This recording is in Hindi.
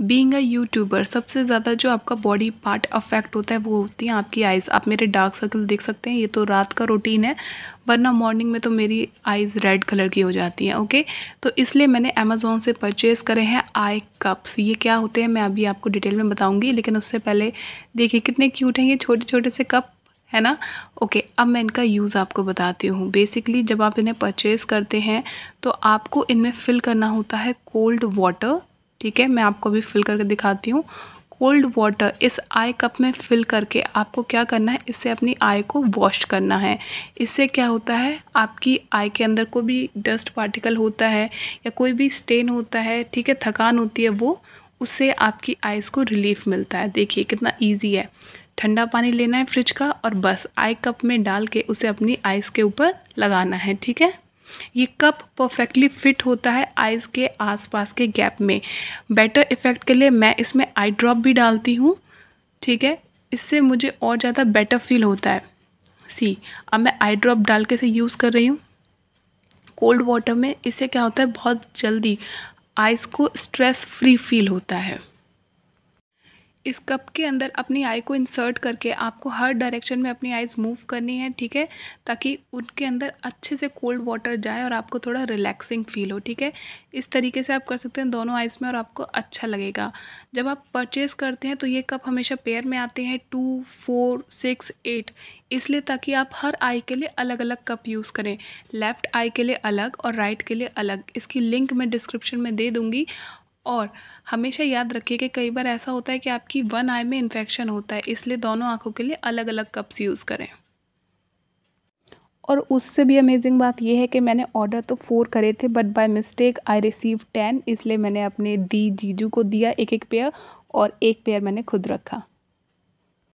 बींग अ यूट्यूबर सबसे ज़्यादा जो आपका बॉडी पार्ट अफेक्ट होता है वो होती हैं आपकी आइज़ आप मेरे डार्क सर्कल देख सकते हैं ये तो रात का रूटीन है वरना मॉर्निंग में तो मेरी आइज़ रेड कलर की हो जाती हैं ओके तो इसलिए मैंने अमेज़ोन से परचेज़ करे हैं आई कप्स ये क्या होते हैं मैं अभी आपको डिटेल में बताऊँगी लेकिन उससे पहले देखिए कितने क्यूट हैं ये छोटे छोटे से कप है ना ओके अब मैं इनका यूज़ आपको बताती हूँ बेसिकली जब आप इन्हें परचेज़ करते हैं तो आपको इनमें फ़िल करना होता है कोल्ड वाटर ठीक है मैं आपको अभी फिल करके दिखाती हूँ कोल्ड वाटर इस आई कप में फिल करके आपको क्या करना है इससे अपनी आई को वॉश करना है इससे क्या होता है आपकी आई के अंदर कोई भी डस्ट पार्टिकल होता है या कोई भी स्टेन होता है ठीक है थकान होती है वो उससे आपकी आइज़ को रिलीफ मिलता है देखिए कितना ईजी है ठंडा पानी लेना है फ्रिज का और बस आई कप में डाल के उसे अपनी आइज़ के ऊपर लगाना है ठीक है ये कप परफेक्टली फिट होता है आइज़ के आसपास के गैप में बेटर इफ़ेक्ट के लिए मैं इसमें आई ड्रॉप भी डालती हूँ ठीक है इससे मुझे और ज़्यादा बेटर फील होता है सी अब मैं आई ड्रॉप डाल के इसे यूज़ कर रही हूँ कोल्ड वाटर में इससे क्या होता है बहुत जल्दी आइज़ को स्ट्रेस फ्री फील होता है इस कप के अंदर अपनी आई को इंसर्ट करके आपको हर डायरेक्शन में अपनी आइज़ मूव करनी है ठीक है ताकि उनके अंदर अच्छे से कोल्ड वाटर जाए और आपको थोड़ा रिलैक्सिंग फील हो ठीक है इस तरीके से आप कर सकते हैं दोनों आइज़ में और आपको अच्छा लगेगा जब आप परचेज़ करते हैं तो ये कप हमेशा पेयर में आते हैं टू फोर सिक्स एट इसलिए ताकि आप हर आई के लिए अलग अलग कप यूज़ करें लेफ़्ट आई के लिए अलग और राइट के लिए अलग इसकी लिंक मैं डिस्क्रिप्शन में दे दूँगी और हमेशा याद रखिए कि कई बार ऐसा होता है कि आपकी वन आई में इन्फेक्शन होता है इसलिए दोनों आँखों के लिए अलग अलग कप्स यूज़ करें और उससे भी अमेजिंग बात यह है कि मैंने ऑर्डर तो फोर करे थे but by mistake I receive ten इसलिए मैंने अपने दी जीजू को दिया एक एक पेयर और एक पेयर मैंने खुद रखा